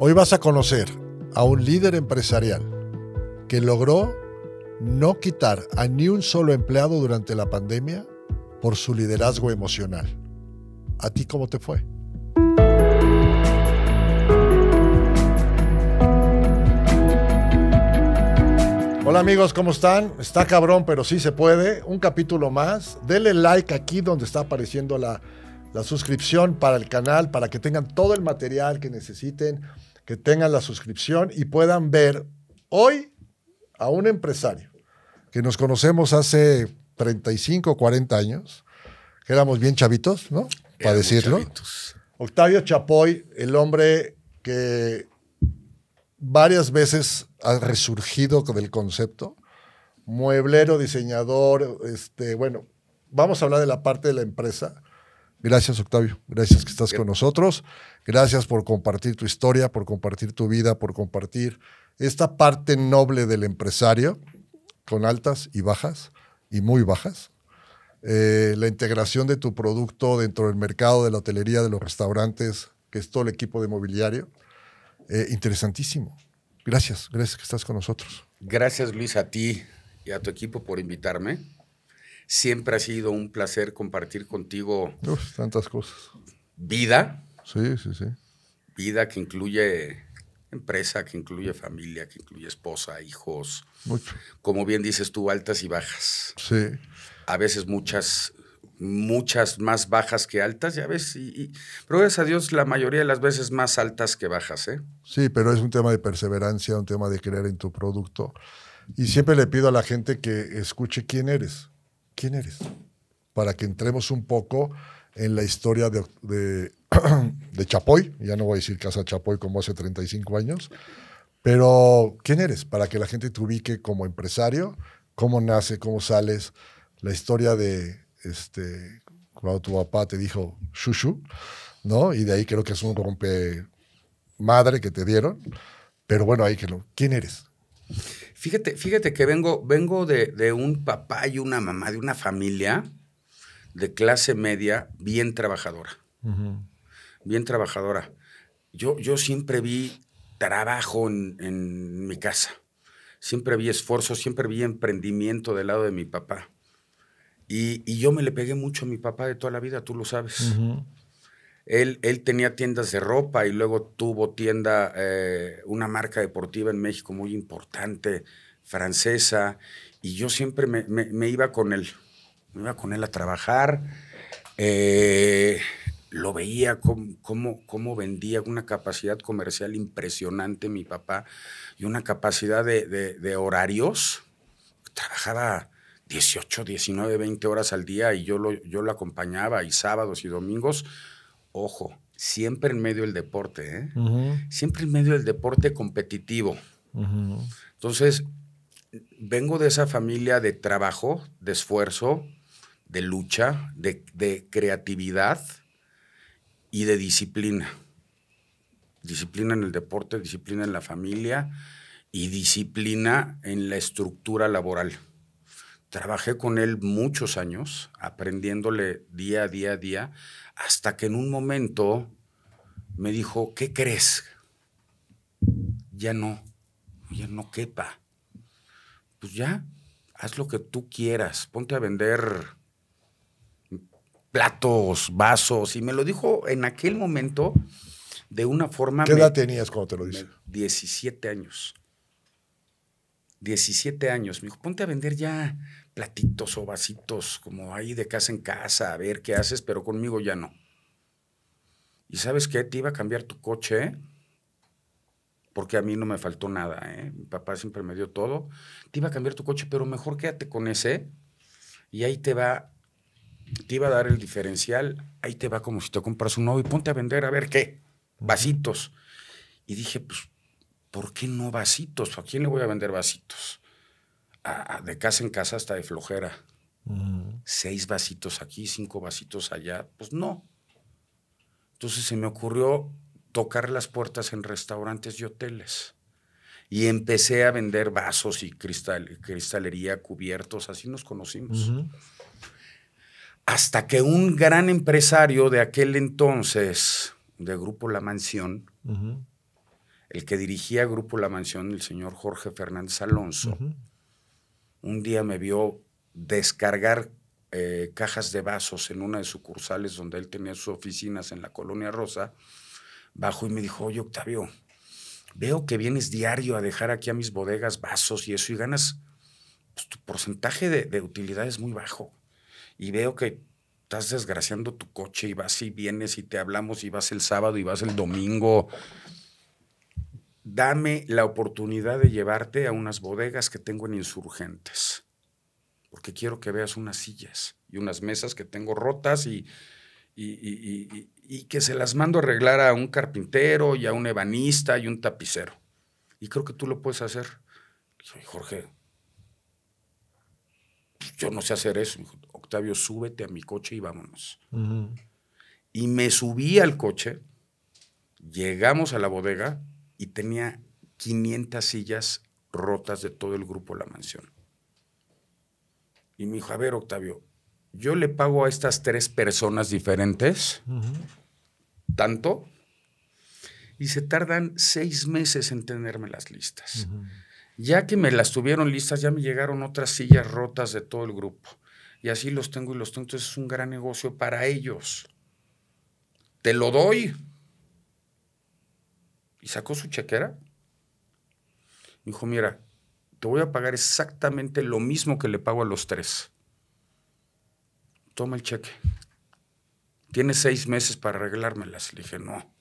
Hoy vas a conocer a un líder empresarial que logró no quitar a ni un solo empleado durante la pandemia por su liderazgo emocional. ¿A ti cómo te fue? Hola amigos, ¿cómo están? Está cabrón, pero sí se puede. Un capítulo más. Denle like aquí donde está apareciendo la, la suscripción para el canal, para que tengan todo el material que necesiten que tengan la suscripción y puedan ver hoy a un empresario que nos conocemos hace 35, 40 años, que éramos bien chavitos, ¿no? Para decirlo. Octavio Chapoy, el hombre que varias veces ha resurgido del concepto, mueblero, diseñador, este, bueno, vamos a hablar de la parte de la empresa, Gracias, Octavio. Gracias que estás con nosotros. Gracias por compartir tu historia, por compartir tu vida, por compartir esta parte noble del empresario, con altas y bajas, y muy bajas. Eh, la integración de tu producto dentro del mercado, de la hotelería, de los restaurantes, que es todo el equipo de mobiliario. Eh, interesantísimo. Gracias, gracias que estás con nosotros. Gracias, Luis, a ti y a tu equipo por invitarme. Siempre ha sido un placer compartir contigo. tantas cosas. Vida. Sí, sí, sí. Vida que incluye empresa, que incluye familia, que incluye esposa, hijos. Mucho. Como bien dices tú, altas y bajas. Sí. A veces muchas, muchas más bajas que altas, ya ves, y, y, pero gracias a Dios la mayoría de las veces más altas que bajas, ¿eh? Sí, pero es un tema de perseverancia, un tema de creer en tu producto. Y siempre le pido a la gente que escuche quién eres quién eres, para que entremos un poco en la historia de, Chapoy, ya no voy a decir Casa Chapoy como hace 35 años, pero quién eres, para que la gente te ubique como empresario, cómo nace, cómo sales, la historia de este, cuando tu papá te dijo shushu, ¿no? Y de ahí creo que es un rompe madre que te dieron, pero bueno, ahí que lo, ¿quién eres? Fíjate, fíjate que vengo, vengo de, un papá y una mamá, de una familia de clase media bien trabajadora. Bien trabajadora. Yo, yo siempre vi trabajo en, mi casa. Siempre vi esfuerzo, siempre vi emprendimiento del lado de mi papá. Y, yo me le pegué mucho a mi papá de toda la vida, tú lo sabes. Él, tenía tiendas de ropa y luego tuvo tienda, eh, una marca deportiva en México muy importante, francesa, y yo siempre me, iba con él, me iba con él a trabajar, eh, lo veía cómo, vendía, una capacidad comercial impresionante mi papá y una capacidad de, horarios, trabajaba... 18, 19, 20 horas al día y yo yo lo acompañaba y sábados y domingos ojo, siempre en medio del deporte, ¿eh? siempre en medio del deporte competitivo. Entonces, vengo de esa familia de trabajo, de esfuerzo, de lucha, de creatividad y de disciplina. Disciplina en el deporte, disciplina en la familia y disciplina en la estructura laboral. Trabajé con él muchos años, aprendiéndole día a día a día, hasta que en un momento me dijo, ¿qué crees? Ya no, ya no quepa. Pues ya, haz lo que tú quieras, ponte a vender platos, vasos, y me lo dijo en aquel momento de una forma... ¿Qué edad tenías cuando te lo dice? 17 años. 17 años. Me dijo, ponte a vender ya platitos o vasitos, como ahí de casa en casa, a ver qué haces, pero conmigo ya no. ¿Y sabes qué? Te iba a cambiar tu coche, porque a mí no me faltó nada, ¿eh? mi papá siempre me dio todo. Te iba a cambiar tu coche, pero mejor quédate con ese y ahí te va, te iba a dar el diferencial, ahí te va como si te compras un nuevo y ponte a vender a ver qué, vasitos. Y dije, pues ¿por qué no vasitos? ¿A quién le voy a vender vasitos? de casa en casa hasta de flojera. Mm. Seis vasitos aquí, cinco vasitos allá. Pues no. Entonces se me ocurrió tocar las puertas en restaurantes y hoteles. Y empecé a vender vasos y cristalería, cubiertos, así nos conocimos. Hasta que un gran empresario de aquel entonces, de Grupo La Mansión, el que dirigía Grupo La Mansión, el señor Jorge Fernández Alonso, un día me vio descargar eh, cajas de vasos en una de sucursales donde él tenía sus oficinas en la Colonia Rosa, Bajo y me dijo, oye Octavio, veo que vienes diario a dejar aquí a mis bodegas vasos y eso y ganas, pues, tu porcentaje de, de utilidad es muy bajo. Y veo que estás desgraciando tu coche y vas y vienes y te hablamos y vas el sábado y vas el domingo dame la oportunidad de llevarte a unas bodegas que tengo en insurgentes, porque quiero que veas unas sillas y unas mesas que tengo rotas y, que se las mando a arreglar a un carpintero y a un ebanista y un tapicero. Y creo que tú lo puedes hacer. dije, Jorge, pues, yo no sé hacer eso. Octavio, súbete a mi coche y vámonos. Y me subí al coche, llegamos a la bodega y tenía 500 sillas rotas de todo el grupo La Mansión. Y me dijo, a ver, Octavio, yo le pago a estas tres personas diferentes tanto y se tardan seis meses en tenerme las listas. Ya que me las tuvieron listas, ya me llegaron otras sillas rotas de todo el grupo. Y así los tengo y los tengo. Entonces es un gran negocio para ellos. Te lo doy sacó su chequera. dijo, mira, te voy a pagar exactamente lo mismo que le pago a los tres. Toma el cheque. Tienes seis meses para arreglármelas. Le dije, no.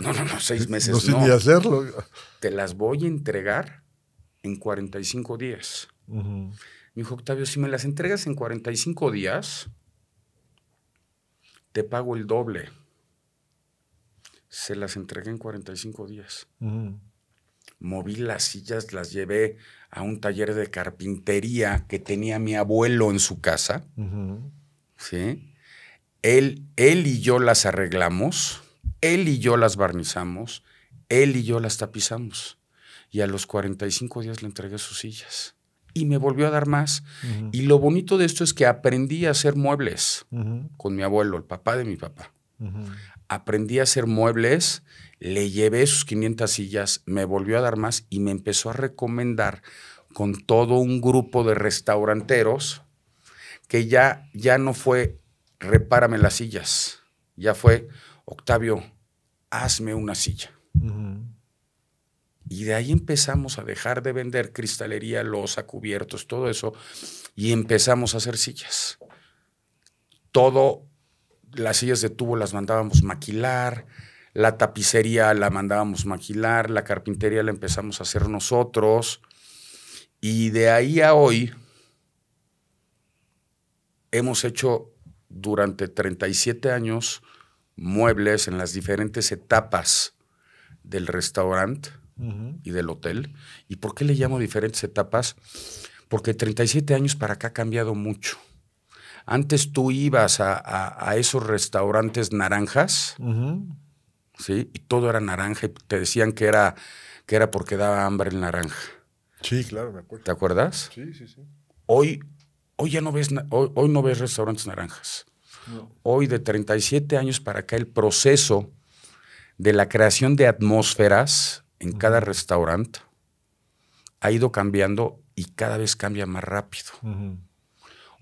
No, no, no, seis meses. no, no. ni hacerlo. Te las voy a entregar en 45 días. dijo, Octavio, si me las entregas en 45 días, te pago el doble se las entregué en 45 días. Moví las sillas, las llevé a un taller de carpintería que tenía mi abuelo en su casa. ¿sí? Él, él y yo las arreglamos, él y yo las barnizamos, él y yo las tapizamos. Y a los 45 días le entregué sus sillas. Y me volvió a dar más. Y lo bonito de esto es que aprendí a hacer muebles con mi abuelo, el papá de mi papá aprendí a hacer muebles, le llevé sus 500 sillas, me volvió a dar más y me empezó a recomendar con todo un grupo de restauranteros que ya, ya no fue repárame las sillas, ya fue Octavio, hazme una silla. Y de ahí empezamos a dejar de vender cristalería, losa, cubiertos, todo eso, y empezamos a hacer sillas. Todo las sillas de tubo las mandábamos maquilar, la tapicería la mandábamos maquilar, la carpintería la empezamos a hacer nosotros. Y de ahí a hoy hemos hecho durante 37 años muebles en las diferentes etapas del restaurante y del hotel. ¿Y por qué le llamo diferentes etapas? Porque 37 años para acá ha cambiado mucho. Antes tú ibas a, esos restaurantes naranjas, ¿sí? Y todo era naranja y te decían que era, que era porque daba hambre el naranja. Sí, claro, me acuerdo. ¿Te acuerdas? Sí, sí, sí. Hoy, hoy ya no ves, hoy, no ves restaurantes naranjas. Hoy, de 37 años para acá, el proceso de la creación de atmósferas en cada restaurante ha ido cambiando y cada vez cambia más rápido.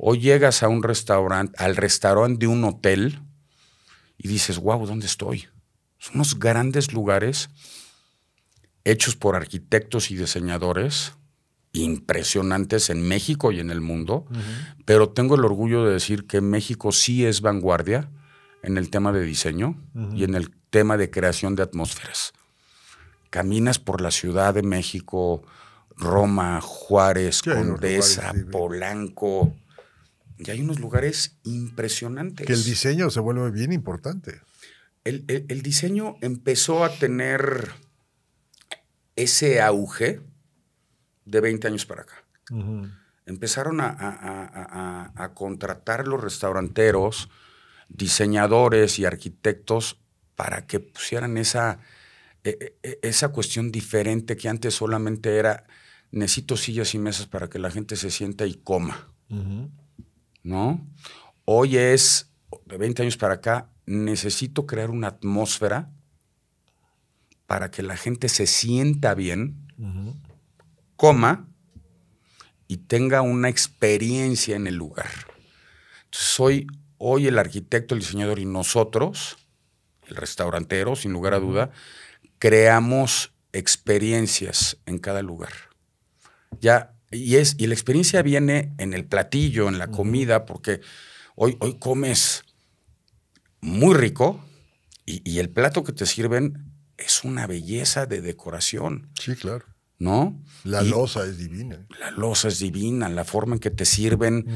O llegas a un restaurante, al restaurante de un hotel y dices, wow, ¿dónde estoy? Son unos grandes lugares hechos por arquitectos y diseñadores impresionantes en México y en el mundo, pero tengo el orgullo de decir que México sí es vanguardia en el tema de diseño y en el tema de creación de atmósferas. Caminas por la Ciudad de México, Roma, Juárez, Condesa, Polanco, y hay unos lugares impresionantes. Que el diseño se vuelve bien importante. El, diseño empezó a tener ese auge de 20 años para acá. Empezaron a, a, a, contratar los restauranteros, diseñadores y arquitectos para que pusieran esa, e, e, e, esa cuestión diferente que antes solamente era necesito sillas y mesas para que la gente se sienta y coma. Ajá. ¿no? Hoy es, de 20 años para acá, necesito crear una atmósfera para que la gente se sienta bien, coma y tenga una experiencia en el lugar. Entonces, soy hoy el arquitecto, el diseñador y nosotros, el restaurantero, sin lugar a duda, creamos experiencias en cada lugar. Ya y, es, y la experiencia viene en el platillo, en la comida, porque hoy, hoy comes muy rico y, el plato que te sirven es una belleza de decoración. Sí, claro. ¿No? La loza losa es divina. ¿eh? La losa es divina, la forma en que te sirven.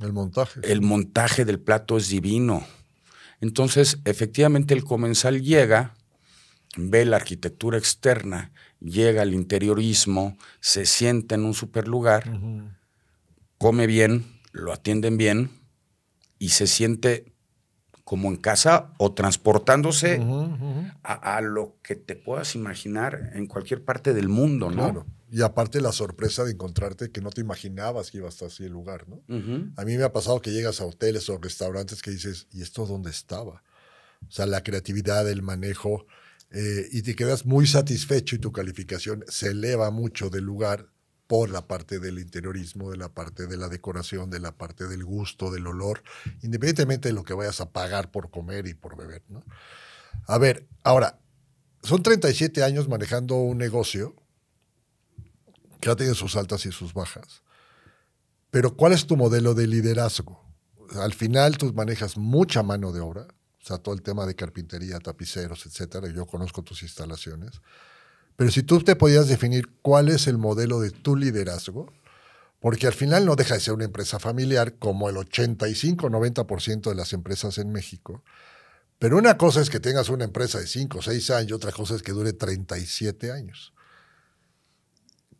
El montaje. El montaje del plato es divino. Entonces, efectivamente, el comensal llega, ve la arquitectura externa llega al interiorismo, se siente en un super lugar, come bien, lo atienden bien y se siente como en casa o transportándose A, lo que te puedas imaginar en cualquier parte del mundo, ¿no? Y aparte la sorpresa de encontrarte que no te imaginabas que ibas a ese el lugar, ¿no? A mí me ha pasado que llegas a hoteles o restaurantes que dices, ¿y esto dónde estaba? O sea, la creatividad, el manejo, eh, y te quedas muy satisfecho y tu calificación se eleva mucho del lugar por la parte del interiorismo, de la parte de la decoración, de la parte del gusto, del olor, independientemente de lo que vayas a pagar por comer y por beber. ¿no? A ver, ahora, son 37 años manejando un negocio que ha tenido sus altas y sus bajas, pero ¿cuál es tu modelo de liderazgo? Al final tú manejas mucha mano de obra, o sea, todo el tema de carpintería, tapiceros, etcétera. Yo conozco tus instalaciones. Pero si tú te podías definir cuál es el modelo de tu liderazgo, porque al final no deja de ser una empresa familiar como el 85-90% de las empresas en México. Pero una cosa es que tengas una empresa de 5 o 6 años, otra cosa es que dure 37 años.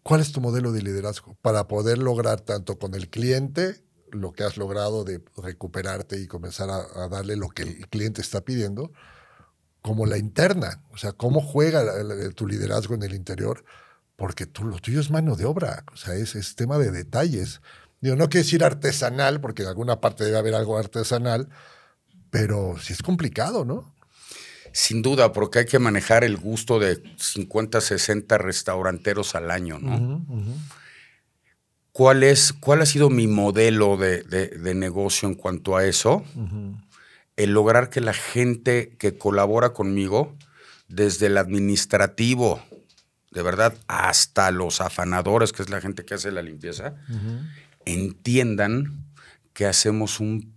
¿Cuál es tu modelo de liderazgo para poder lograr tanto con el cliente lo que has logrado de recuperarte y comenzar a, darle lo que el cliente está pidiendo, como la interna, o sea, cómo juega tu liderazgo en el interior, porque tú, lo tuyo es mano de obra, o sea, es, tema de detalles. Digo, no quiero decir artesanal, porque en alguna parte debe haber algo artesanal, pero sí es complicado, ¿no? Sin duda, porque hay que manejar el gusto de 50, 60 restauranteros al año, ¿no? cuál, es, cuál ha sido mi modelo de, negocio en cuanto a eso. El lograr que la gente que colabora conmigo, desde el administrativo, de verdad, hasta los afanadores, que es la gente que hace la limpieza, entiendan que hacemos un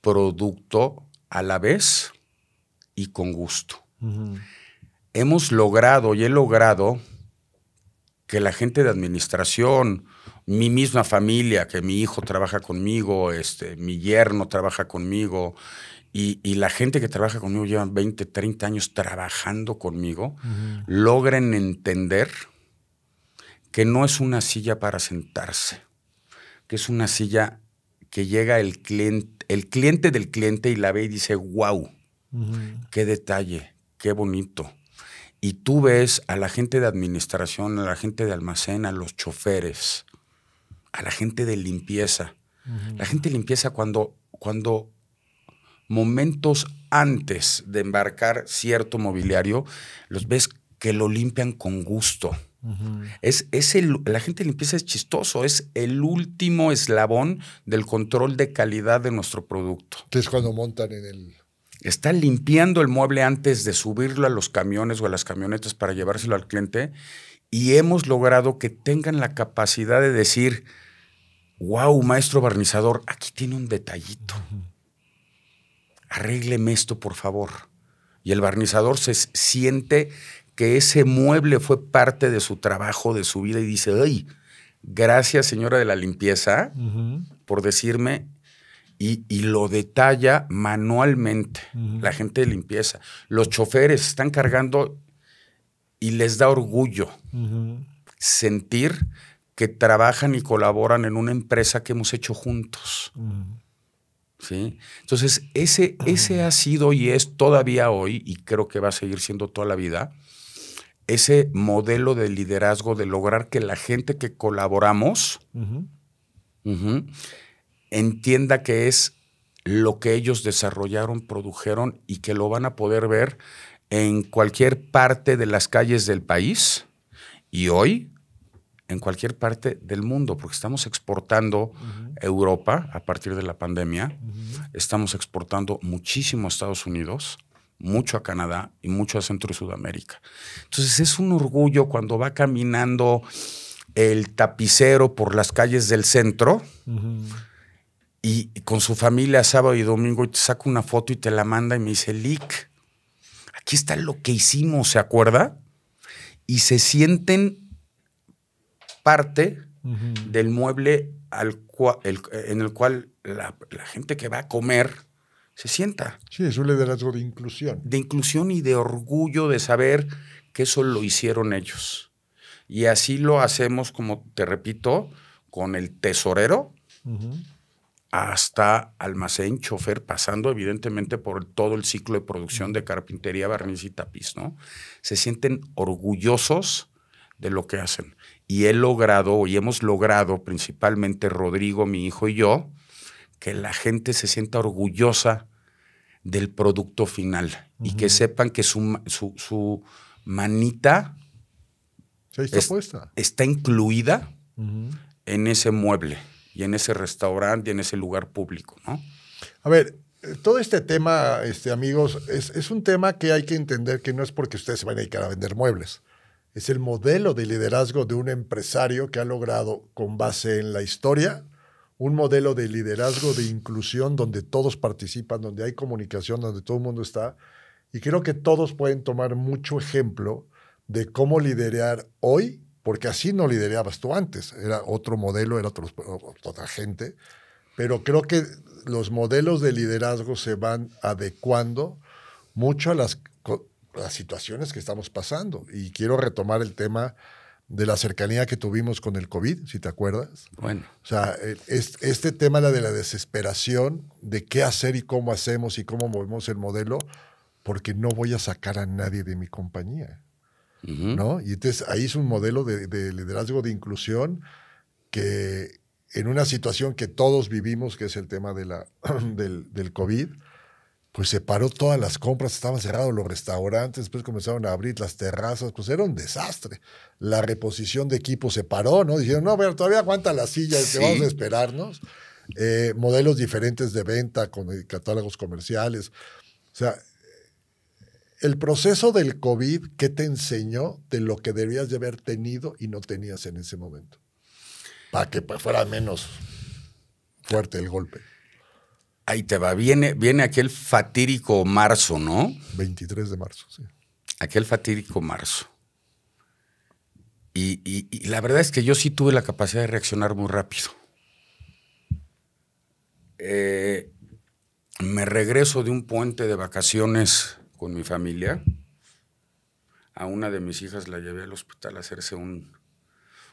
producto a la vez y con gusto. Hemos logrado y he logrado que la gente de administración, mi misma familia, que mi hijo trabaja conmigo, este, mi yerno trabaja conmigo, y, la gente que trabaja conmigo llevan 20, 30 años trabajando conmigo, logren entender que no es una silla para sentarse, que es una silla que llega el cliente, el cliente del cliente y la ve y dice, wow, qué detalle, qué bonito. Y tú ves a la gente de administración, a la gente de almacén, a los choferes, a la gente de limpieza. La gente de limpieza cuando, cuando momentos antes de embarcar cierto mobiliario, los ves que lo limpian con gusto. es, es el, la gente de limpieza es chistoso, es el último eslabón del control de calidad de nuestro producto. Entonces cuando montan en el... Está limpiando el mueble antes de subirlo a los camiones o a las camionetas para llevárselo al cliente y hemos logrado que tengan la capacidad de decir, wow, maestro barnizador, aquí tiene un detallito. Arrégleme esto, por favor. Y el barnizador se siente que ese mueble fue parte de su trabajo, de su vida, y dice, ay, gracias señora de la limpieza por decirme, y, y, lo detalla manualmente, la gente de limpieza. Los choferes están cargando y les da orgullo sentir que trabajan y colaboran en una empresa que hemos hecho juntos. ¿Sí? Entonces, ese, ese ha sido y es todavía hoy, y creo que va a seguir siendo toda la vida, ese modelo de liderazgo de lograr que la gente que colaboramos entienda que es lo que ellos desarrollaron, produjeron y que lo van a poder ver en cualquier parte de las calles del país. Y hoy en cualquier parte del mundo, porque estamos exportando Europa a partir de la pandemia, estamos exportando muchísimo a Estados Unidos, mucho a Canadá y mucho a Centro y Sudamérica. Entonces es un orgullo cuando va caminando el tapicero por las calles del centro y, y, con su familia sábado y domingo y te saca una foto y te la manda y me dice, Lick, aquí está lo que hicimos, ¿se acuerda? Y se sienten parte del mueble al en el cual la, gente que va a comer se sienta. Sí, es un liderazgo de inclusión. De inclusión y de orgullo de saber que eso lo hicieron ellos. Y así lo hacemos, como te repito, con el tesorero hasta almacén, chofer, pasando evidentemente por todo el ciclo de producción de carpintería, barniz y tapiz, ¿no? Se sienten orgullosos de lo que hacen y he logrado, y hemos logrado, principalmente Rodrigo, mi hijo y yo, que la gente se sienta orgullosa del producto final y que sepan que su, manita está, incluida en ese mueble y en ese restaurante y en ese lugar público. ¿no? A ver, eh, todo este tema, este, amigos, es, es, un tema que hay que entender que no es porque ustedes se van a dedicar a vender muebles es el modelo de liderazgo de un empresario que ha logrado, con base en la historia, un modelo de liderazgo de inclusión donde todos participan, donde hay comunicación, donde todo el mundo está. Y creo que todos pueden tomar mucho ejemplo de cómo liderar hoy, porque así no liderabas tú antes, era otro modelo, era otra gente, pero creo que los modelos de liderazgo se van adecuando mucho a las las situaciones que estamos pasando. Y quiero retomar el tema de la cercanía que tuvimos con el COVID, si te acuerdas. Bueno. O sea, este tema la de la desesperación, de qué hacer y cómo hacemos y cómo movemos el modelo, porque no voy a sacar a nadie de mi compañía. ¿No? Y entonces ahí es un modelo de, liderazgo de inclusión que en una situación que todos vivimos, que es el tema de la, del COVID, pues se paró todas las compras, estaban cerrados los restaurantes, después comenzaron a abrir las terrazas, pues era un desastre. La reposición de equipos se paró, ¿no? Dijeron, no, pero todavía aguanta las sillas, que este, vamos a esperarnos. Eh, modelos diferentes de venta con eh, catálogos comerciales. O sea, el proceso del COVID, ¿qué te enseñó de lo que debías de haber tenido y no tenías en ese momento? Para que pues, fuera menos fuerte el golpe. Ahí te va, viene, viene aquel fatídico marzo, ¿no? 23 de marzo, sí. Aquel fatídico marzo. Y, la verdad es que yo sí tuve la capacidad de reaccionar muy rápido. Eh, me regreso de un puente de vacaciones con mi familia. A una de mis hijas la llevé al hospital a hacerse un,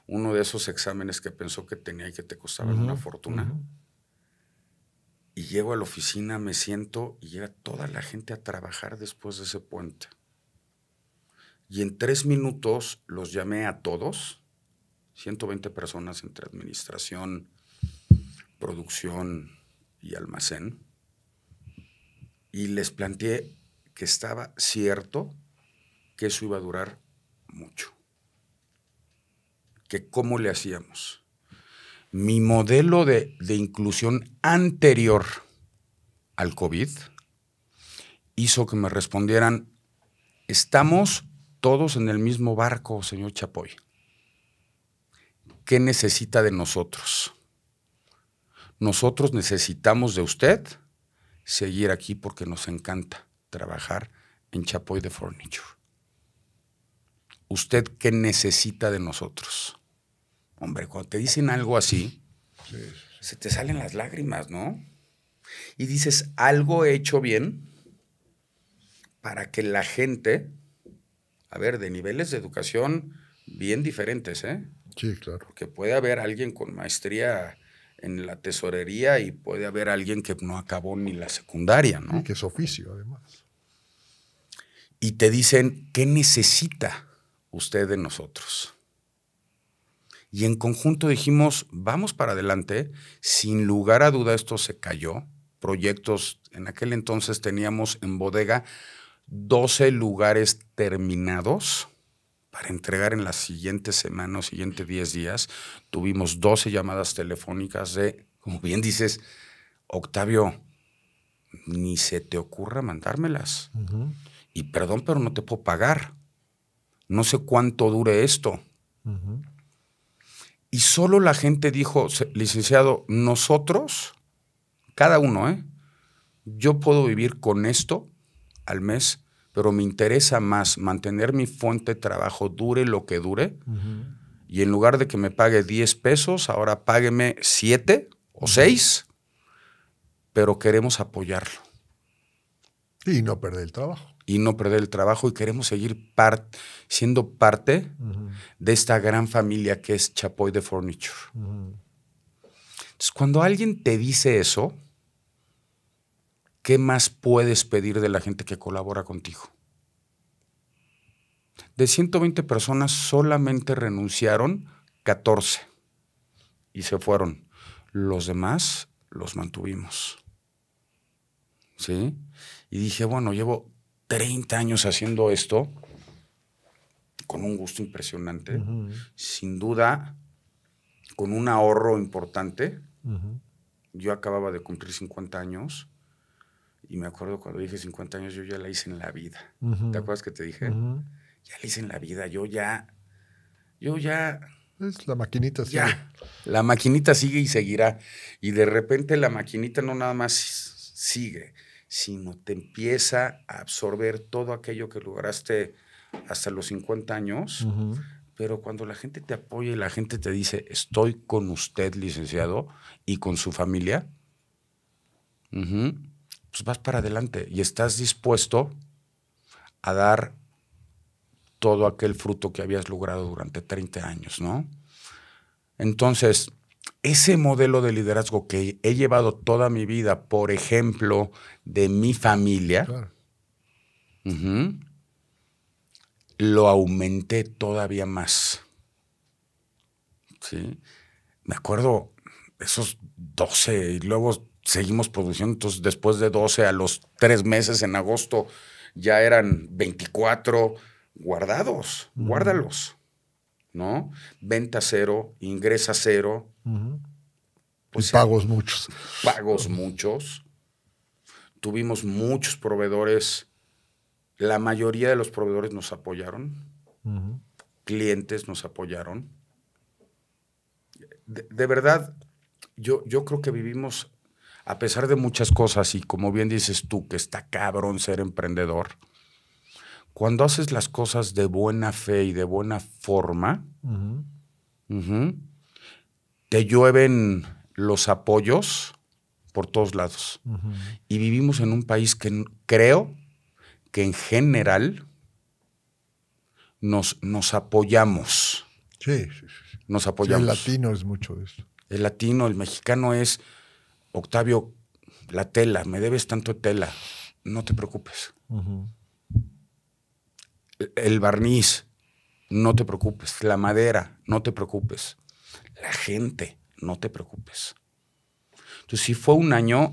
uno de esos exámenes que pensó que tenía y que te costaban una fortuna y llego a la oficina, me siento y llega toda la gente a trabajar después de ese puente. Y en tres minutos los llamé a todos, 120 personas entre administración, producción y almacén, y les planteé que estaba cierto que eso iba a durar mucho, que cómo le hacíamos mi modelo de, inclusión anterior al COVID hizo que me respondieran, estamos todos en el mismo barco, señor Chapoy. ¿Qué necesita de nosotros? Nosotros necesitamos de usted seguir aquí porque nos encanta trabajar en Chapoy de Furniture. ¿Usted qué necesita de nosotros? Hombre, cuando te dicen algo así, se te salen las lágrimas, ¿no? Y dices, algo he hecho bien para que la gente, a ver, de niveles de educación bien diferentes, ¿eh? Sí, claro. Porque puede haber alguien con maestría en la tesorería y puede haber alguien que no acabó ni la secundaria, ¿no? Y que es oficio, además. Y te dicen, ¿qué necesita usted de nosotros? y en conjunto dijimos, vamos para adelante, sin lugar a duda esto se cayó, proyectos, en aquel entonces teníamos en bodega 12 lugares terminados para entregar en la siguiente semana siguiente 10 días. Tuvimos 12 llamadas telefónicas de, como bien dices, Octavio, ni se te ocurra mandármelas. Y perdón, pero no te puedo pagar. No sé cuánto dure esto. Y solo la gente dijo, licenciado, nosotros, cada uno, ¿eh? yo puedo vivir con esto al mes, pero me interesa más mantener mi fuente de trabajo dure lo que dure. Y en lugar de que me pague 10 pesos, ahora págueme 7 o 6, pero queremos apoyarlo. Y no perder el trabajo y no perder el trabajo y queremos seguir siendo parte de esta gran familia que es Chapoy de Furniture. Entonces, cuando alguien te dice eso, ¿qué más puedes pedir de la gente que colabora contigo? De 120 personas solamente renunciaron 14 y se fueron. Los demás los mantuvimos. ¿Sí? Y dije, bueno, llevo 30 años haciendo esto con un gusto impresionante, sin duda, con un ahorro importante. Yo acababa de cumplir 50 años y me acuerdo cuando dije 50 años, yo ya la hice en la vida. ¿Te acuerdas que te dije? Ya la hice en la vida, yo ya, yo ya... Es la maquinita sigue. Ya, la maquinita sigue y seguirá. Y de repente la maquinita no nada más sigue, sino te empieza a absorber todo aquello que lograste hasta los 50 años. Pero cuando la gente te apoya y la gente te dice, estoy con usted, licenciado, y con su familia, pues vas para adelante y estás dispuesto a dar todo aquel fruto que habías logrado durante 30 años, ¿no? Entonces, ese modelo de liderazgo que he llevado toda mi vida, por ejemplo, de mi familia, lo aumenté todavía más. ¿Sí? Me acuerdo esos 12 y luego seguimos produciendo. Entonces, después de 12 a los tres meses en agosto ya eran 24 guardados, guárdalos. ¿no? Venta cero, ingresa cero. pues y pagos muchos. Pagos muchos. Tuvimos muchos proveedores. La mayoría de los proveedores nos apoyaron. Clientes nos apoyaron. De, verdad, yo, yo creo que vivimos, a pesar de muchas cosas, y como bien dices tú, que está cabrón ser emprendedor, cuando haces las cosas de buena fe y de buena forma, te llueven los apoyos por todos lados. Y vivimos en un país que creo que en general nos, nos apoyamos. Sí, sí, sí. Nos apoyamos. el latino es mucho de esto. El latino, el mexicano es, Octavio, la tela, me debes tanto tela, no te preocupes. Ajá el barniz, no te preocupes. La madera, no te preocupes. La gente, no te preocupes. Entonces, si fue un año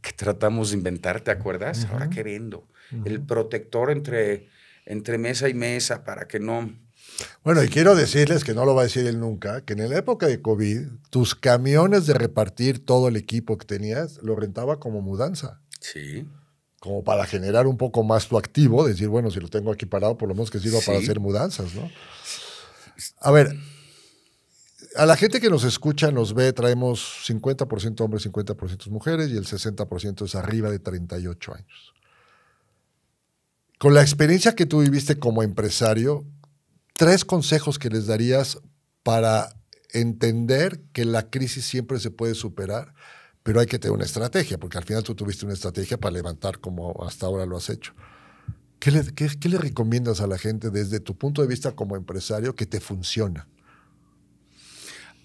que tratamos de inventar, ¿te acuerdas? Ahora queriendo. El protector entre, entre mesa y mesa para que no... Bueno, y quiero decirles que no lo va a decir él nunca, que en la época de COVID, tus camiones de repartir todo el equipo que tenías lo rentaba como mudanza. Sí como para generar un poco más tu activo, decir, bueno, si lo tengo aquí parado, por lo menos que sirva para hacer mudanzas, ¿no? A ver, a la gente que nos escucha, nos ve, traemos 50% hombres, 50% mujeres y el 60% es arriba de 38 años. Con la experiencia que tú viviste como empresario, tres consejos que les darías para entender que la crisis siempre se puede superar pero hay que tener una estrategia, porque al final tú tuviste una estrategia para levantar como hasta ahora lo has hecho. ¿Qué le, qué, le recomiendas a la gente desde tu punto de vista como empresario que te funciona?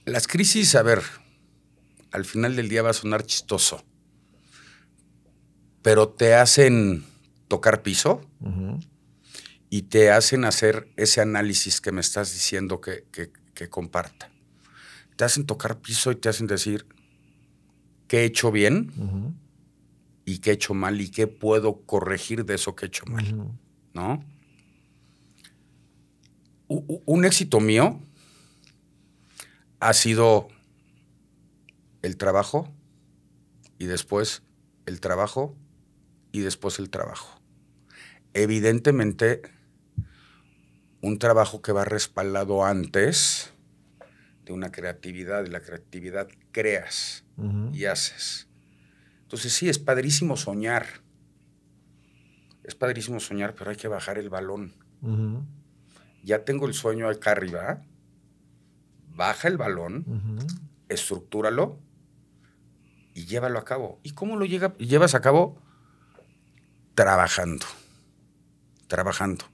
Las crisis, a ver, al final del día va a sonar chistoso, pero te hacen tocar piso y te hacen hacer ese análisis que me estás diciendo que, que, que comparta. Te hacen tocar piso y te hacen decir, qué he hecho bien y qué he hecho mal y qué puedo corregir de eso que he hecho mal, ¿no? un éxito mío ha sido el trabajo y después el trabajo y después el trabajo. Evidentemente, un trabajo que va respaldado antes de una creatividad y la creatividad creas y haces. Entonces sí, es padrísimo soñar. Es padrísimo soñar, pero hay que bajar el balón. Ya tengo el sueño acá arriba. Baja el balón, estructúralo y llévalo a cabo. ¿Y cómo lo llega, llevas a cabo? Trabajando. Trabajando.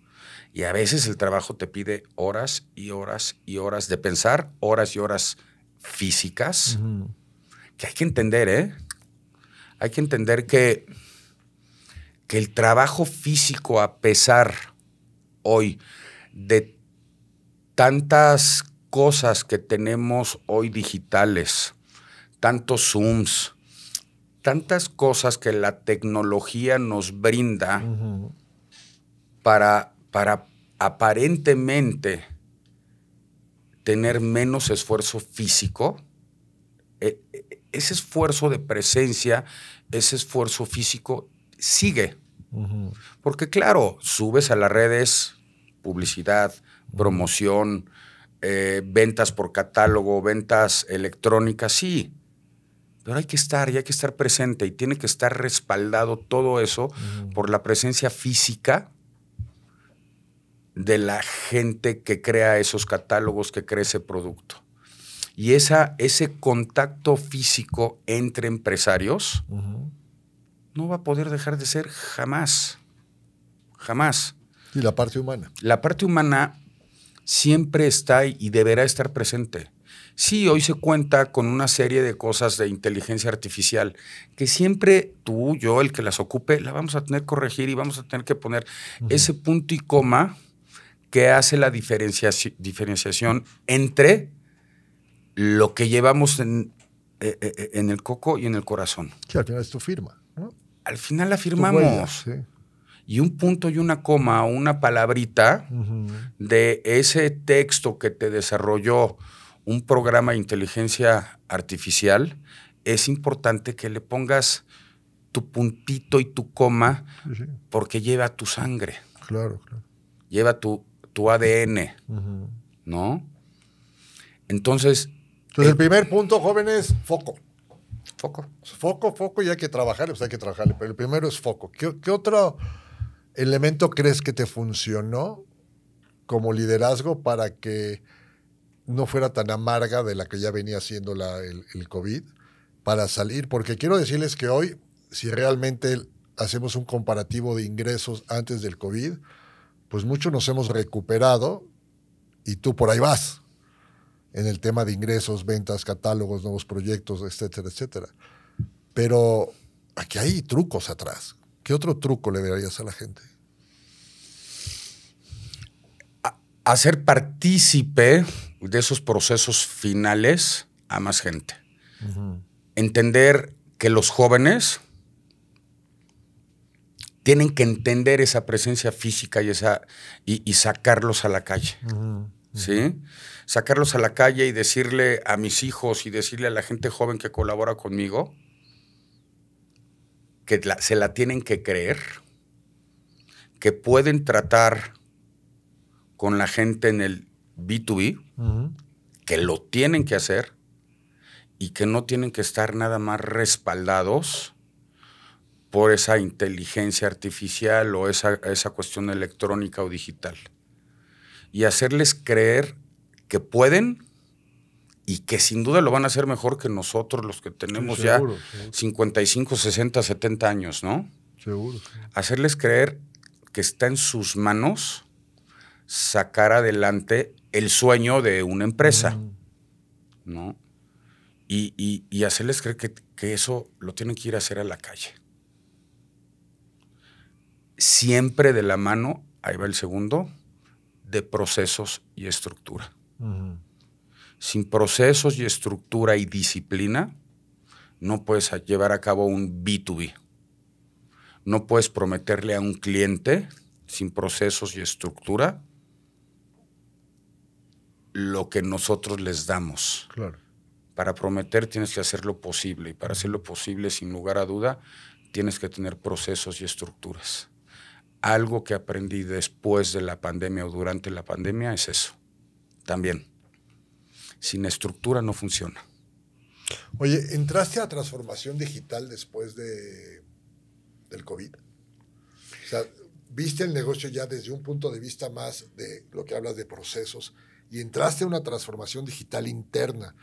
Y a veces el trabajo te pide horas y horas y horas de pensar, horas y horas físicas que hay que entender, ¿eh? Hay que entender que, que el trabajo físico, a pesar hoy de tantas cosas que tenemos hoy digitales, tantos Zooms, tantas cosas que la tecnología nos brinda para, para aparentemente tener menos esfuerzo físico, eh, ese esfuerzo de presencia, ese esfuerzo físico sigue. Porque claro, subes a las redes, publicidad, promoción, eh, ventas por catálogo, ventas electrónicas, sí. Pero hay que estar y hay que estar presente y tiene que estar respaldado todo eso por la presencia física de la gente que crea esos catálogos, que crea ese producto. Y esa, ese contacto físico entre empresarios no va a poder dejar de ser jamás. Jamás. Y la parte humana. La parte humana siempre está y deberá estar presente. Sí, hoy se cuenta con una serie de cosas de inteligencia artificial que siempre tú, yo, el que las ocupe, la vamos a tener que corregir y vamos a tener que poner ese punto y coma que hace la diferenciación entre lo que llevamos eh, eh, eh, en, el coco y en el corazón. Que al final es tu firma. Al final la firmamos. Y un punto y una coma, una palabrita de ese texto que te desarrolló un programa de inteligencia artificial, es importante que le pongas tu puntito y tu coma porque lleva tu sangre. Claro, claro. Lleva tu, tu ADN, ¿no? Entonces, eh, el primer punto, jóvenes, foco. Foco. Foco, foco, y hay que trabajarle, pues hay que trabajarle. Pero el primero es foco. ¿Qué, otro elemento crees que te funcionó como liderazgo para que no fuera tan amarga de la que ya venía siendo la, el, el COVID para salir? Porque quiero decirles que hoy, si realmente hacemos un comparativo de ingresos antes del COVID, pues muchos nos hemos recuperado y tú por ahí vas en el tema de ingresos, ventas, catálogos, nuevos proyectos, etcétera, etcétera. Pero aquí hay trucos atrás. ¿Qué otro truco le darías a la gente? hacer partícipe de esos procesos finales a más gente. Entender que los jóvenes tienen que entender esa presencia física y, esa, y, sacarlos a la calle. Ajá. ¿sí? Sacarlos a la calle y decirle a mis hijos y decirle a la gente joven que colabora conmigo que se la tienen que creer, que pueden tratar con la gente en el B2B, que lo tienen que hacer y que no tienen que estar nada más respaldados por esa inteligencia artificial o esa cuestión electrónica o digital y hacerles creer que pueden y que sin duda lo van a hacer mejor que nosotros los que tenemos ya 55, 60, 70 años, ¿no? Seguro. Hacerles creer que está en sus manos sacar adelante el sueño de una empresa, ¿no? Y, y, hacerles creer que, que eso lo tienen que ir a hacer a la calle. Siempre de la mano, ahí va el segundo, de procesos y estructura. Sin procesos y estructura y disciplina, no puedes llevar a cabo un B2B. No puedes prometerle a un cliente sin procesos y estructura lo que nosotros les damos. Para prometer tienes que hacer lo posible y para hacer lo posible, sin lugar a duda, tienes que tener procesos y estructuras algo que aprendí después de la pandemia o durante la pandemia es eso. También. Sin estructura no funciona. Oye, ¿entraste a transformación digital después de, del COVID? O sea, ¿viste el negocio ya desde un punto de vista más de lo que hablas de procesos? Y entraste a una transformación digital interna.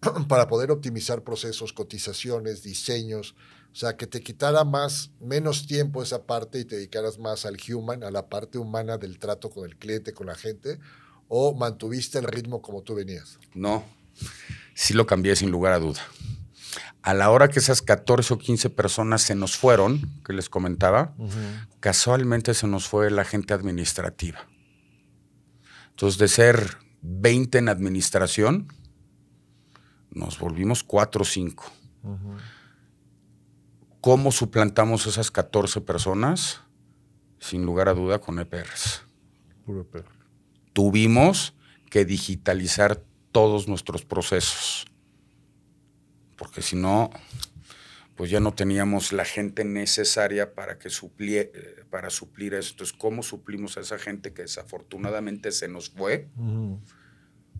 para poder optimizar procesos, cotizaciones, diseños, o sea, que te quitara más, menos tiempo esa parte y te dedicaras más al human, a la parte humana del trato con el cliente, con la gente, o mantuviste el ritmo como tú venías? No, sí lo cambié sin lugar a duda. A la hora que esas 14 o 15 personas se nos fueron, que les comentaba, casualmente se nos fue la gente administrativa. Entonces, de ser 20 en administración, nos volvimos cuatro o cinco. ¿Cómo suplantamos esas 14 personas? Sin lugar a duda, con EPRs. Puro EPR. Tuvimos que digitalizar todos nuestros procesos. Porque si no, pues ya no teníamos la gente necesaria para, que para suplir eso. Entonces, ¿cómo suplimos a esa gente que desafortunadamente se nos fue?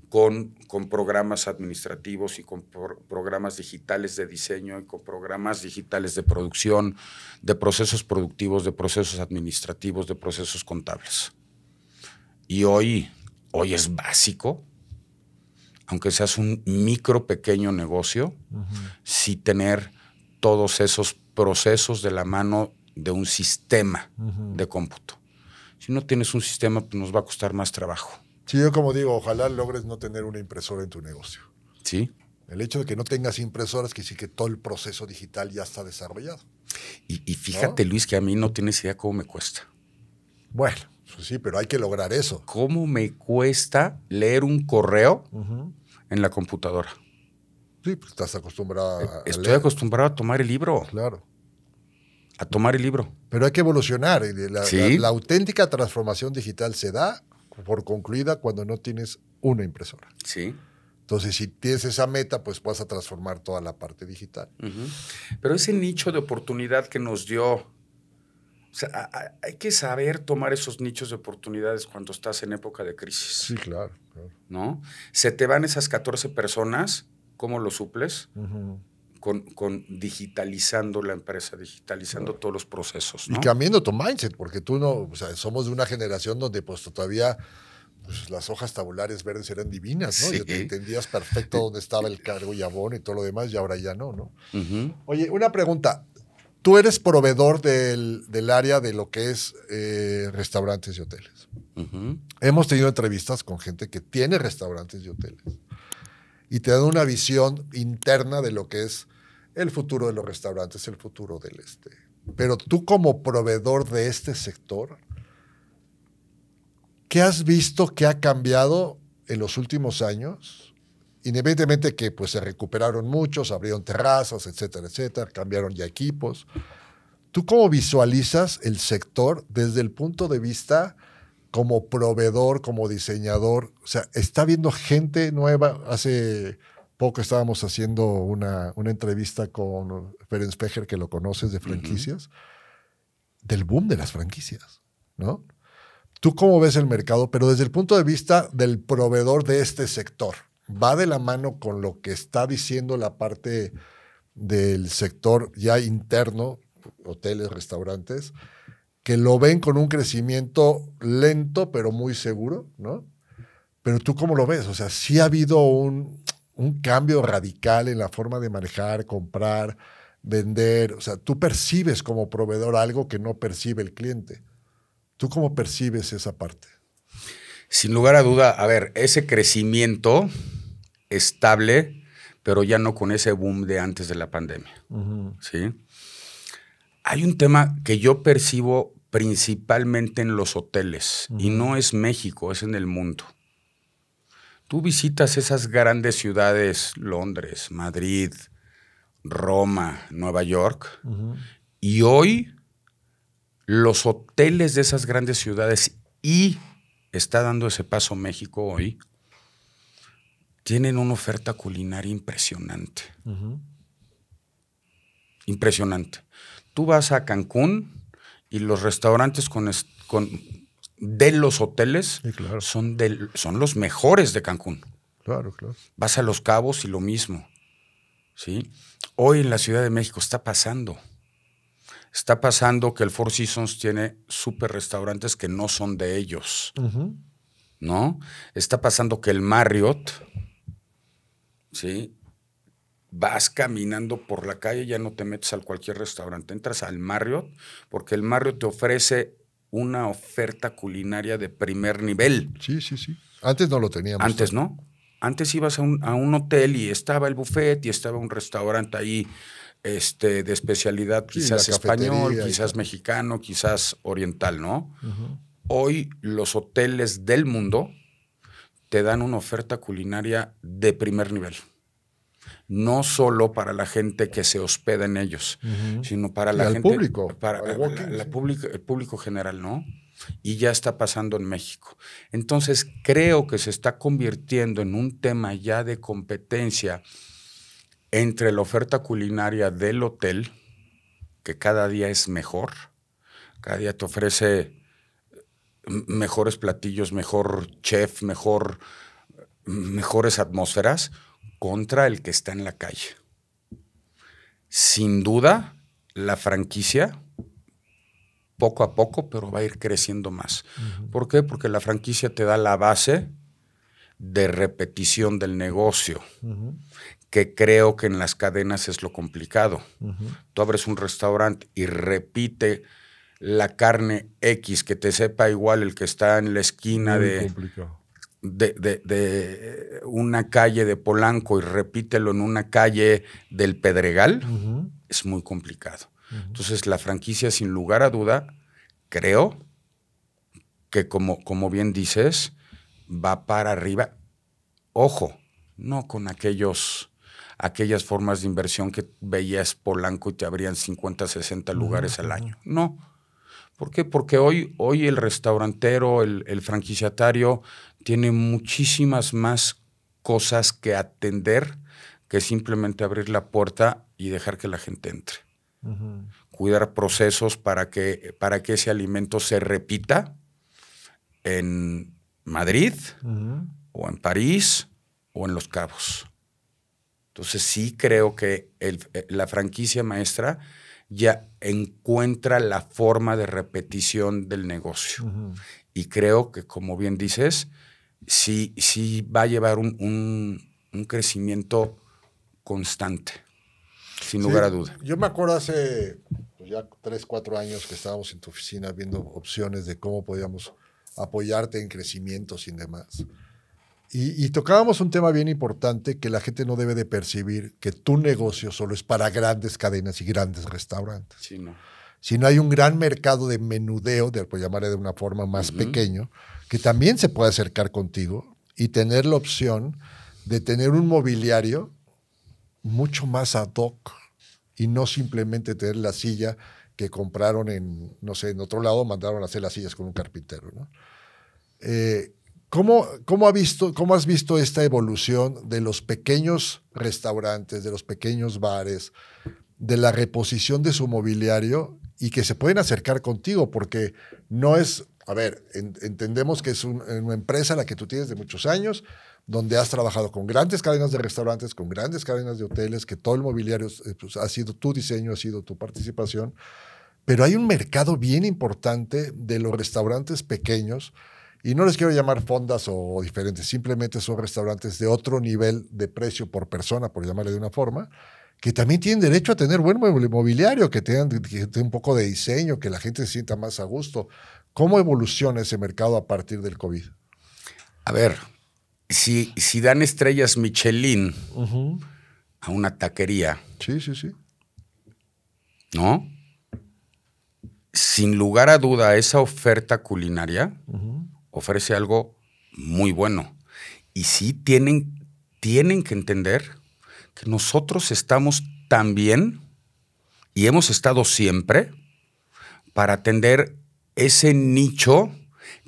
con, programas administrativos y con programas digitales de diseño y con programas digitales de producción, de procesos productivos, de procesos administrativos, de procesos contables. Y hoy, hoy es básico, aunque seas un micro pequeño negocio, si tener todos esos procesos de la mano de un sistema de cómputo. Si no tienes un sistema, pues nos va a costar más trabajo. Sí, yo como digo, ojalá logres no tener una impresora en tu negocio. Sí. El hecho de que no tengas impresoras quiere decir que todo el proceso digital ya está desarrollado. Y, fíjate, Luis, que a mí no tienes idea cómo me cuesta. Bueno, pues sí, pero hay que lograr eso. ¿Cómo me cuesta leer un correo en la computadora? Sí, pues estás acostumbrado eh, a. Estoy acostumbrado a tomar el libro. Claro. A tomar el libro. Pero hay que evolucionar. Eh, ¿Sí? la auténtica transformación digital se da por concluida cuando no tienes una impresora. Sí. Entonces, si tienes esa meta, pues vas a transformar toda la parte digital. Pero ese nicho de oportunidad que nos dio, o sea, hay que saber tomar esos nichos de oportunidades cuando estás en época de crisis. Sí, claro. claro. ¿No? Se te van esas 14 personas, ¿cómo lo suples? Ajá con, digitalizando la empresa, digitalizando todos los procesos. Y cambiando tu mindset, porque tú no, o sea, somos de una generación donde pues todavía pues, las hojas tabulares verdes eran divinas, ¿no? Y te entendías perfecto dónde estaba el cargo y abono y todo lo demás, y ahora ya no, ¿no? Oye, una pregunta. Tú eres proveedor del, área de lo que es eh, restaurantes y hoteles. Hemos tenido entrevistas con gente que tiene restaurantes y hoteles y te da una visión interna de lo que es el futuro de los restaurantes, el futuro del este. Pero tú como proveedor de este sector, ¿qué has visto que ha cambiado en los últimos años? Independientemente que pues, se recuperaron muchos, abrieron terrazas, etcétera, etcétera, cambiaron ya equipos. ¿Tú cómo visualizas el sector desde el punto de vista como proveedor, como diseñador. O sea, está viendo gente nueva. Hace poco estábamos haciendo una, entrevista con Ferenc Pecher, que lo conoces, de franquicias, del boom de las franquicias, ¿no? ¿Tú cómo ves el mercado? Pero desde el punto de vista del proveedor de este sector, ¿va de la mano con lo que está diciendo la parte del sector ya interno, hoteles, restaurantes? que lo ven con un crecimiento lento, pero muy seguro, ¿no? Pero tú cómo lo ves? O sea, sí ha habido un, cambio radical en la forma de manejar, comprar, vender. O sea, tú percibes como proveedor algo que no percibe el cliente. ¿Tú cómo percibes esa parte? Sin lugar a duda, a ver, ese crecimiento estable, pero ya no con ese boom de antes de la pandemia. ¿sí? Hay un tema que yo percibo principalmente en los hoteles. Y no es México, es en el mundo. Tú visitas esas grandes ciudades, Londres, Madrid, Roma, Nueva York, y hoy los hoteles de esas grandes ciudades y está dando ese paso México hoy, tienen una oferta culinaria impresionante. Impresionante. Tú vas a Cancún y los restaurantes con, de los hoteles son, son los mejores de Cancún. Claro, claro. Vas a Los Cabos y lo mismo. ¿sí? Hoy en la Ciudad de México está pasando. Está pasando que el Four Seasons tiene super restaurantes que no son de ellos. ¿No? Está pasando que el Marriott, ¿sí? vas caminando por la calle, ya no te metes al cualquier restaurante, entras al Marriott, porque el Marriott te ofrece una oferta culinaria de primer nivel. Sí, sí, sí. Antes no lo teníamos. Antes no. Antes ibas a un, hotel y estaba el buffet y estaba un restaurante ahí este, de especialidad, quizás español, quizás mexicano, quizás oriental, ¿no? Hoy los hoteles del mundo te dan una oferta culinaria de primer nivel no solo para la gente que se hospeda en ellos, sino para público. Para, el público general, ¿no? Y ya está pasando en México. Entonces, creo que se está convirtiendo en un tema ya de competencia entre la oferta culinaria del hotel, que cada día es mejor, cada día te ofrece eh, mejores platillos, mejor chef, mejor, mejores atmósferas, contra el que está en la calle. Sin duda, la franquicia, poco a poco, pero va a ir creciendo más. ¿Por qué? Porque la franquicia te da la base de repetición del negocio, que creo que en las cadenas es lo complicado. Tú abres un restaurante y repite la carne X, que te sepa igual el que está en la esquina de, de, de, de, una calle de Polanco y repítelo en una calle del Pedregal, es muy complicado. Entonces, la franquicia, sin lugar a duda, creo que, como, como bien dices, va para arriba. Ojo, no con aquellos aquellas formas de inversión que veías Polanco y te abrían 50, 60 lugares al año. No. ¿Por qué? Porque hoy, hoy el restaurantero, el, el franquiciatario, tiene muchísimas más cosas que atender que simplemente abrir la puerta y dejar que la gente entre. Cuidar procesos para que, para que ese alimento se repita en Madrid o en París o en Los Cabos. Entonces sí creo que eh, la franquicia maestra ya encuentra la forma de repetición del negocio. Y creo que, como bien dices, sí, va a llevar un, un, un crecimiento constante, sin lugar a duda. Yo me acuerdo hace pues, ya tres, cuatro años que estábamos en tu oficina viendo opciones de cómo podíamos apoyarte en crecimiento sin demás. Y, y, tocábamos un tema bien importante que la gente no debe de percibir que tu negocio solo es para grandes cadenas y grandes restaurantes. Si no. hay un gran mercado de menudeo, de, por llamarle de una forma más pequeña, pequeño, que también se puede acercar contigo y tener la opción de tener un mobiliario mucho más ad hoc y no simplemente tener la silla que compraron en, no sé, en otro lado, mandaron a hacer las sillas con un carpintero. ¿no? Eh, ¿cómo, visto, ¿Cómo has visto esta evolución de los pequeños restaurantes, de los pequeños bares, de la reposición de su mobiliario y que se pueden acercar contigo? Porque no es a ver, entendemos que es una empresa la que tú tienes de muchos años, donde has trabajado con grandes cadenas de restaurantes, con grandes cadenas de hoteles, que todo el mobiliario eh, pues, ha sido tu diseño, ha sido tu participación, pero hay un mercado bien importante de los restaurantes pequeños, y no les quiero llamar fondas o diferentes, simplemente son restaurantes de otro nivel de precio por persona, por llamarle de una forma, que también tienen derecho a tener buen mobiliario, que tengan un poco de diseño, que la gente se sienta más a gusto. ¿Cómo evoluciona ese mercado a partir del COVID? A ver, si, si dan estrellas Michelin a una taquería. Sí, sí, sí. ¿No? Sin lugar a duda, esa oferta culinaria ofrece algo muy bueno. Y sí tienen, tienen que entender que nosotros estamos también y hemos estado siempre para atender ese nicho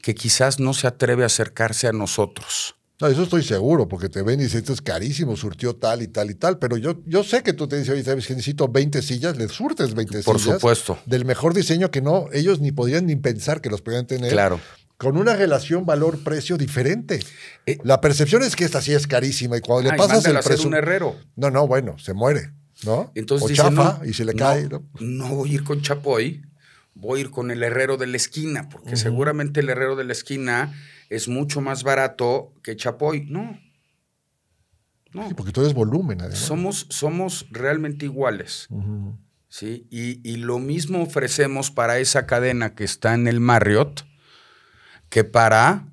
que quizás no se atreve a acercarse a nosotros. eso estoy seguro, porque te ven y dicen, esto es carísimo, surtió tal y tal y tal, pero yo, yo sé que tú te dices, oye, ¿sabes que necesito 20 sillas? Le surtes 20 sillas. Por supuesto. Del mejor diseño que no, ellos ni podrían ni pensar que los podían tener. Claro. Con una relación valor-precio diferente. Eh, la percepción es que esta sí es carísima y cuando le ah, pasas el precio... un herrero. No, no, bueno, se muere, ¿no? Entonces o y se le cae. ¿no? voy a ir con chapo ahí voy a ir con el herrero de la esquina, porque seguramente el herrero de la esquina es mucho más barato que Chapoy. No. No. porque todo es volumen, además. Somos, somos realmente iguales. ¿sí? Y, lo mismo ofrecemos para esa cadena que está en el Marriott que para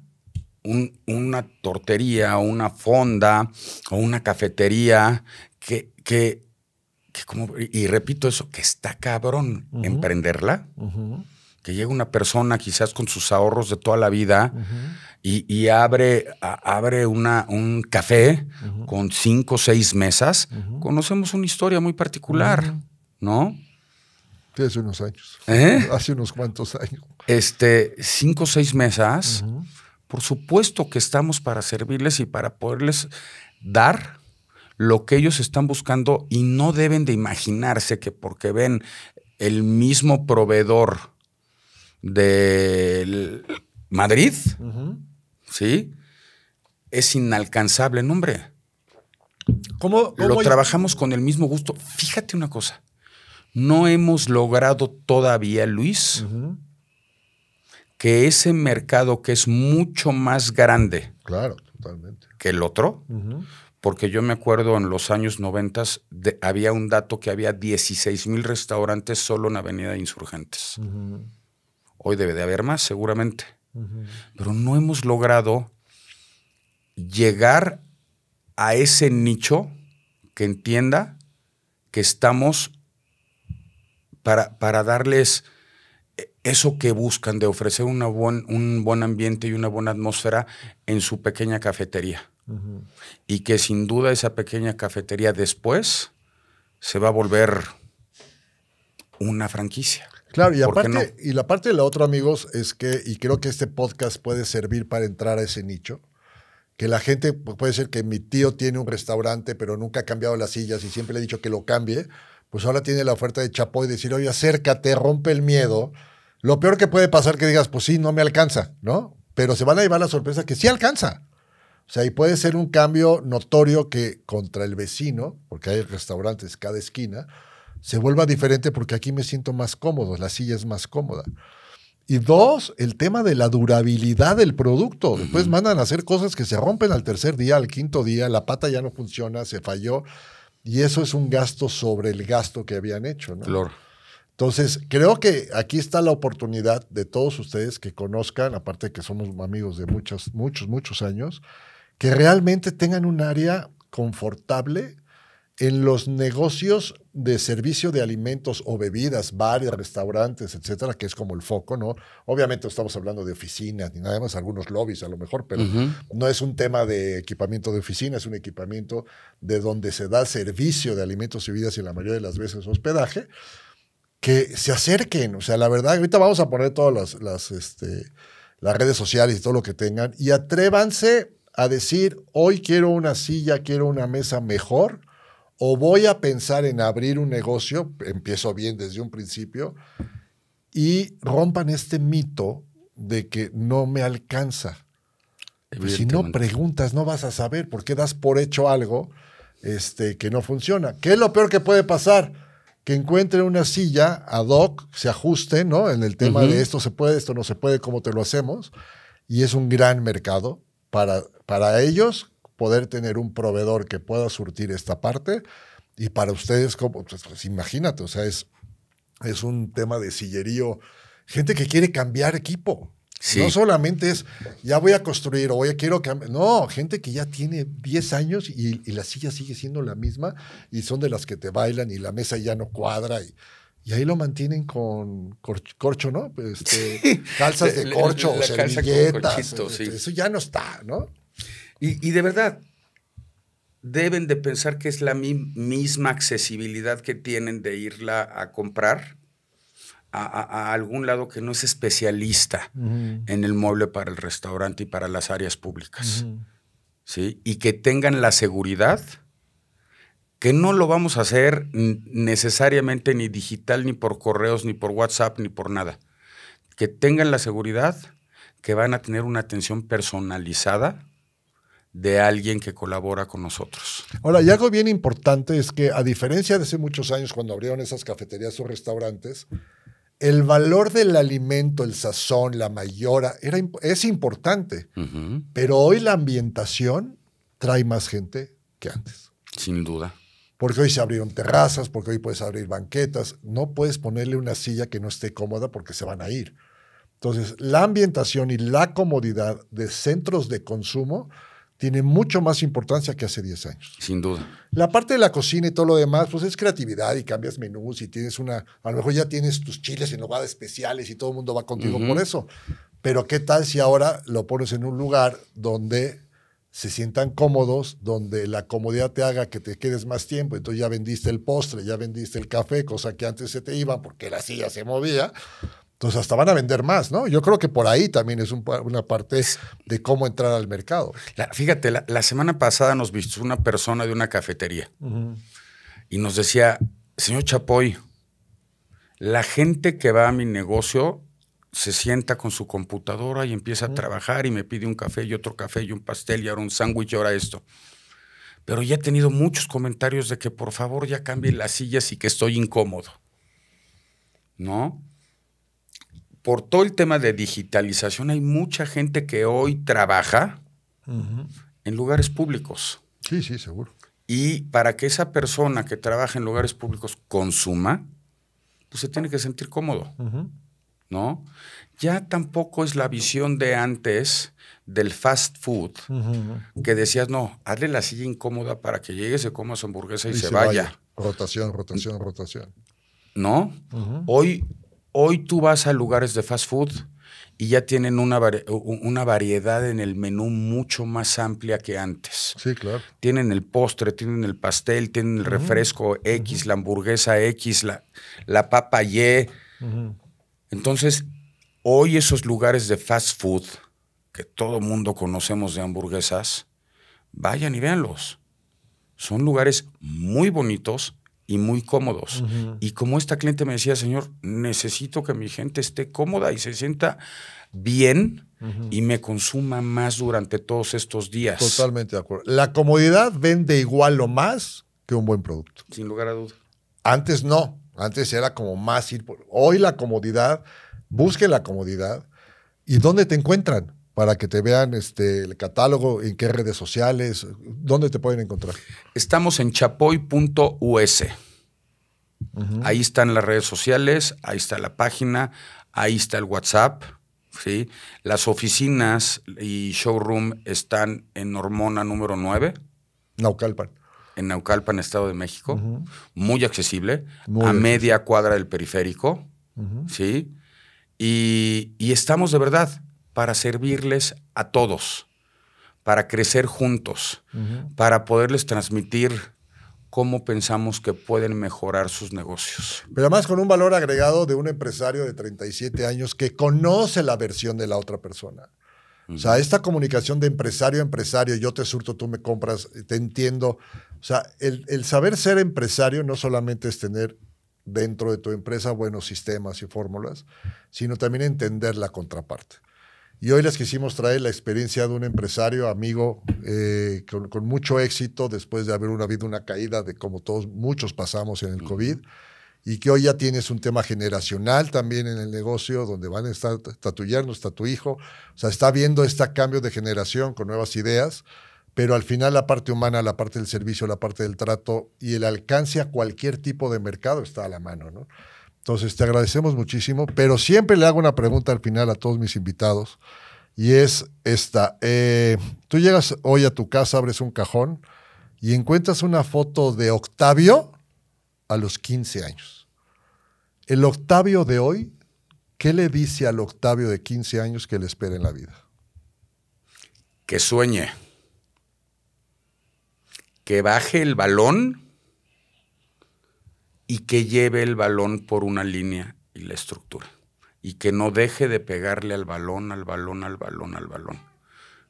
una tortería, una fonda o una cafetería que, que y repito eso, que está cabrón emprenderla. Que llega una persona quizás con sus ahorros de toda la vida y, abre, abre una, un café con cinco o seis mesas. Conocemos una historia muy particular, ¿no? Sí, hace unos años. ¿Eh? Hace unos cuantos años. Este, cinco o seis mesas. Por supuesto que estamos para servirles y para poderles dar lo que ellos están buscando y no deben de imaginarse que porque ven el mismo proveedor de Madrid, ¿sí? Es inalcanzable, no, hombre. ¿Cómo, lo trabajamos con el mismo gusto. Fíjate una cosa, no hemos logrado todavía, Luis, que ese mercado que es mucho más grande claro, que el otro, porque yo me acuerdo en los años 90 había un dato que había 16 mil restaurantes solo en Avenida de Insurgentes. Hoy debe de haber más, seguramente. Pero no hemos logrado llegar a ese nicho que entienda que estamos para, para darles eso que buscan de ofrecer un buen ambiente y una buena atmósfera en su pequeña cafetería. Y que sin duda esa pequeña cafetería después se va a volver una franquicia. Claro, y aparte, y la parte de la otra, amigos, es que, y creo que este podcast puede servir para entrar a ese nicho, que la gente, pues, puede ser que mi tío tiene un restaurante, pero nunca ha cambiado las sillas y siempre le he dicho que lo cambie, pues ahora tiene la oferta de Chapoy, decir, oye, acércate, rompe el miedo. Lo peor que puede pasar que digas, pues sí, no me alcanza, ¿no? Pero se van a llevar la sorpresa que sí alcanza. O sea, y puede ser un cambio notorio que contra el vecino, porque hay restaurantes cada esquina, se vuelva diferente porque aquí me siento más cómodo, la silla es más cómoda. Y dos, el tema de la durabilidad del producto. Después mandan a hacer cosas que se rompen al tercer día, al quinto día, la pata ya no funciona, se falló. Y eso es un gasto sobre el gasto que habían hecho. Entonces, creo que aquí está la oportunidad de todos ustedes que conozcan, aparte que somos amigos de muchos, muchos, muchos años, que realmente tengan un área confortable en los negocios de servicio de alimentos o bebidas, bares, restaurantes, etcétera, que es como el foco, ¿no? Obviamente estamos hablando de oficinas ni nada más, algunos lobbies a lo mejor, pero no es un tema de equipamiento de oficina, es un equipamiento de donde se da servicio de alimentos y bebidas y la mayoría de las veces hospedaje, que se acerquen, o sea, la verdad, ahorita vamos a poner todas las, las, este, las redes sociales y todo lo que tengan y atrévanse a decir, hoy quiero una silla, quiero una mesa mejor, o voy a pensar en abrir un negocio, empiezo bien desde un principio, y rompan este mito de que no me alcanza. Pues, si no preguntas, no vas a saber por qué das por hecho algo este, que no funciona. ¿Qué es lo peor que puede pasar? Que encuentren una silla ad hoc, se ajuste, ¿no? En el tema de esto se puede, esto no se puede, cómo te lo hacemos. Y es un gran mercado, para, para ellos poder tener un proveedor que pueda surtir esta parte y para ustedes, como, pues, pues imagínate, o sea, es, es un tema de sillerío, gente que quiere cambiar equipo. No solamente es, ya voy a construir o ya quiero cambiar. No, gente que ya tiene 10 años y, y, la silla sigue siendo la misma y son de las que te bailan y la mesa ya no cuadra. Y, y ahí lo mantienen con corcho, ¿no? Este, calzas de corcho, la, este, Eso ya no está, ¿no? Y, de verdad, deben de pensar que es la misma accesibilidad que tienen de irla a comprar a, algún lado que no es especialista en el mueble para el restaurante y para las áreas públicas. ¿Sí? Y que tengan la seguridad que no lo vamos a hacer necesariamente ni digital, ni por correos, ni por WhatsApp, ni por nada. Que tengan la seguridad que van a tener una atención personalizada de alguien que colabora con nosotros. Ahora, y algo bien importante es que a diferencia de hace muchos años cuando abrieron esas cafeterías o restaurantes, el valor del alimento, el sazón, la mayora, era, es importante, pero hoy la ambientación trae más gente que antes. Sin duda porque hoy se abrieron terrazas, porque hoy puedes abrir banquetas. No puedes ponerle una silla que no esté cómoda porque se van a ir. Entonces, la ambientación y la comodidad de centros de consumo tiene mucho más importancia que hace 10 años. Sin duda. La parte de la cocina y todo lo demás, pues es creatividad y cambias menús y tienes una, a lo mejor ya tienes tus chiles en hogares especiales y todo el mundo va contigo por eso. Pero ¿qué tal si ahora lo pones en un lugar donde se sientan cómodos, donde la comodidad te haga que te quedes más tiempo. Entonces ya vendiste el postre, ya vendiste el café, cosa que antes se te iba porque la silla se movía. Entonces hasta van a vender más, ¿no? Yo creo que por ahí también es una parte de cómo entrar al mercado. fíjate, la, semana pasada nos visitó una persona de una cafetería y nos decía, señor Chapoy, la gente que va a mi negocio se sienta con su computadora y empieza a trabajar y me pide un café y otro café y un pastel y ahora un sándwich y ahora esto. Pero ya he tenido muchos comentarios de que por favor ya cambie las sillas y que estoy incómodo. ¿No? Por todo el tema de digitalización hay mucha gente que hoy trabaja en lugares públicos. Sí, sí, seguro. Y para que esa persona que trabaja en lugares públicos consuma, pues se tiene que sentir cómodo. ¿no? Ya tampoco es la visión de antes del fast food, que decías, no, hazle la silla incómoda para que llegue, se coma su hamburguesa y, se, vaya. Rotación, rotación, rotación. ¿No? hoy, hoy tú vas a lugares de fast food y ya tienen una, una, variedad en el menú mucho más amplia que antes. Sí, claro. Tienen el postre, tienen el pastel, tienen el refresco X, la hamburguesa X, la, la papa Y. Entonces, hoy esos lugares de fast food que todo mundo conocemos de hamburguesas, vayan y véanlos. Son lugares muy bonitos y muy cómodos. Y como esta cliente me decía, señor, necesito que mi gente esté cómoda y se sienta bien y me consuma más durante todos estos días. Totalmente de acuerdo. La comodidad vende igual o más que un buen producto. Sin lugar a duda. Antes no. Antes era como más ir por... Hoy la comodidad, busque la comodidad. ¿Y dónde te encuentran? Para que te vean este, el catálogo, en qué redes sociales, ¿dónde te pueden encontrar? Estamos en chapoy.us. Ahí están las redes sociales, ahí está la página, ahí está el WhatsApp. ¿sí? Las oficinas y showroom están en Hormona número 9. Naucalpan en Naucalpan, Estado de México, muy accesible, a media cuadra del periférico, ¿sí? Y, estamos de verdad para servirles a todos, para crecer juntos, para poderles transmitir cómo pensamos que pueden mejorar sus negocios. Pero además con un valor agregado de un empresario de 37 años que conoce la versión de la otra persona. O sea, esta comunicación de empresario a empresario, yo te surto, tú me compras, te entiendo. O sea, el, saber ser empresario no solamente es tener dentro de tu empresa buenos sistemas y fórmulas, sino también entender la contraparte. Y hoy les quisimos traer la experiencia de un empresario, amigo, eh, con, mucho éxito después de haber una, habido una caída de como todos, muchos pasamos en el COVID y que hoy ya tienes un tema generacional también en el negocio, donde van a estar está está tu hijo, o sea, está viendo este cambio de generación con nuevas ideas, pero al final la parte humana, la parte del servicio, la parte del trato y el alcance a cualquier tipo de mercado está a la mano, ¿no? Entonces te agradecemos muchísimo, pero siempre le hago una pregunta al final a todos mis invitados y es esta. Eh, tú llegas hoy a tu casa, abres un cajón y encuentras una foto de Octavio, a los 15 años. El Octavio de hoy, ¿qué le dice al Octavio de 15 años que le espera en la vida? Que sueñe, que baje el balón y que lleve el balón por una línea y la estructura. Y que no deje de pegarle al balón, al balón, al balón, al balón.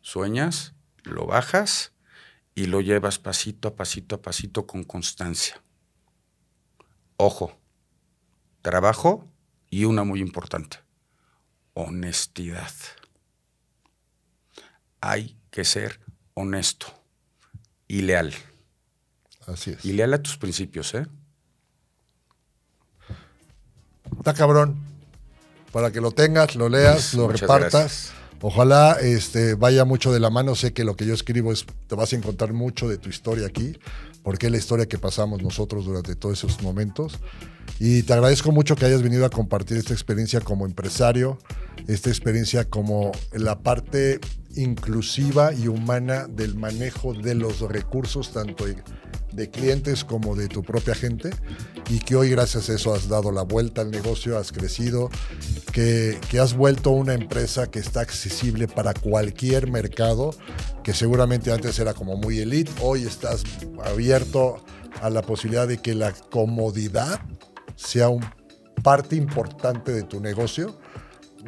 Sueñas, lo bajas y lo llevas pasito a pasito a pasito con constancia. Ojo, trabajo y una muy importante, honestidad. Hay que ser honesto y leal. Así es. Y leal a tus principios, ¿eh? Está cabrón. Para que lo tengas, lo leas, lo repartas. Ojalá este, vaya mucho de la mano. Sé que lo que yo escribo es, te vas a encontrar mucho de tu historia aquí porque es la historia que pasamos nosotros durante todos esos momentos. Y te agradezco mucho que hayas venido a compartir esta experiencia como empresario, esta experiencia como la parte inclusiva y humana del manejo de los recursos, tanto de clientes como de tu propia gente y que hoy gracias a eso has dado la vuelta al negocio, has crecido, que, has vuelto una empresa que está accesible para cualquier mercado, que seguramente antes era como muy elite, hoy estás abierto a la posibilidad de que la comodidad sea un parte importante de tu negocio,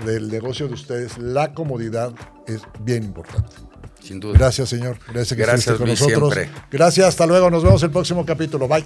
del negocio de ustedes, la comodidad es bien importante. Sin duda. Gracias, señor. Gracias que Gracias con nosotros. Gracias, hasta luego. Nos vemos el próximo capítulo. Bye.